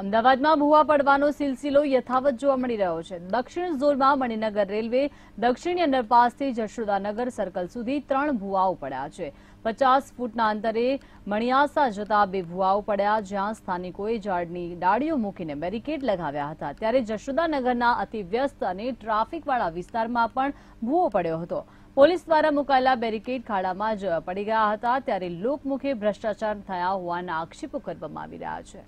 અમદાવાદમાં ભૂવા પડવાનો સિલસિલો યથાવત જોવા મળી રહ્યો છે દક્ષિણ ઝોનમાં મણિનગર રેલવે દક્ષિણ અંડરપાસથી જશોદાનગર સર્કલ સુધી ત્રણ ભૂવાઓ પડ્યા છે પચાસ ફૂટના અંતરે મણિયાસા જતા બે ભૂવાઓ પડ્યા જ્યાં સ્થાનિકોએ ઝાડની ડાળીઓ મૂકીને બેરિકેડ લગાવ્યા હતા ત્યારે જશોદાનગરના અતિવ્યસ્ત અને ટ્રાફિકવાળા વિસ્તારમાં પણ ભૂવો પડ્યો હતો પોલીસ દ્વારા મુકાયેલા બેરિકેડ ખાડામાં જ પડી ગયા હતા ત્યારે લોકમુખે ભ્રષ્ટાચાર થયા હોવાના આક્ષેપો કરવામાં આવી રહ્યા છે